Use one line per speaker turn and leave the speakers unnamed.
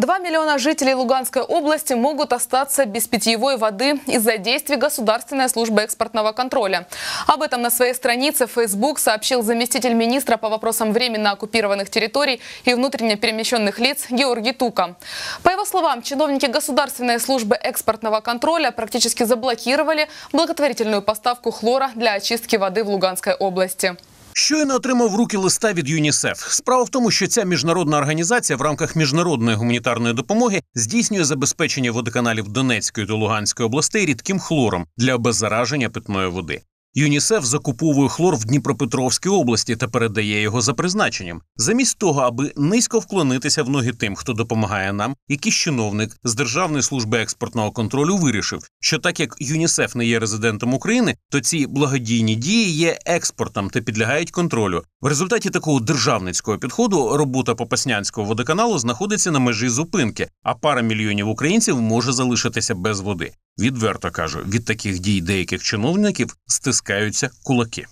Два миллиона жителей Луганской области могут остаться без питьевой воды из-за действий Государственной службы экспортного контроля. Об этом на своей странице в Facebook сообщил заместитель министра по вопросам временно оккупированных территорий и внутренне перемещенных лиц Георгий Тука. По его словам, чиновники Государственной службы экспортного контроля практически заблокировали благотворительную поставку хлора для очистки воды в Луганской области.
Щойно отримав руки листа від ЮНІСЕФ. Справа в тому, що ця міжнародна організація в рамках міжнародної гуманітарної допомоги здійснює забезпечення водоканалів Донецької та Луганської областей рідким хлором для обеззараження питної води. ЮНІСЕФ закуповує хлор в Дніпропетровській області та передає його за призначенням, замість того, аби низько вклонитися в ноги тим, хто допомагає нам, якийсь чиновник з Державної служби експортного контролю вирішив, що так як ЮНІСЕФ не є резидентом України, то ці благодійні дії є експортом та підлягають контролю. В результаті такого державницького підходу робота Попаснянського водоканалу знаходиться на межі зупинки, а пара мільйонів українців може залишитися без води відверто кажу, від таких дій деяких чиновників стискаються кулаки.